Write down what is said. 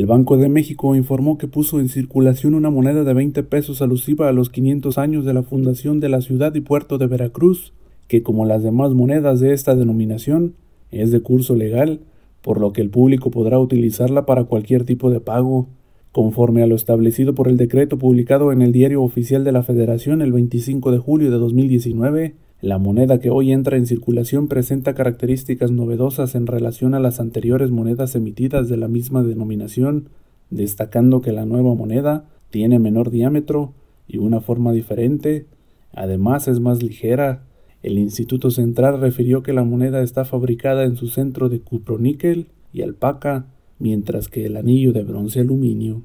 El Banco de México informó que puso en circulación una moneda de 20 pesos alusiva a los 500 años de la fundación de la ciudad y puerto de Veracruz, que como las demás monedas de esta denominación, es de curso legal, por lo que el público podrá utilizarla para cualquier tipo de pago, conforme a lo establecido por el decreto publicado en el Diario Oficial de la Federación el 25 de julio de 2019. La moneda que hoy entra en circulación presenta características novedosas en relación a las anteriores monedas emitidas de la misma denominación, destacando que la nueva moneda tiene menor diámetro y una forma diferente, además es más ligera. El Instituto Central refirió que la moneda está fabricada en su centro de cuproníquel y alpaca, mientras que el anillo de bronce aluminio.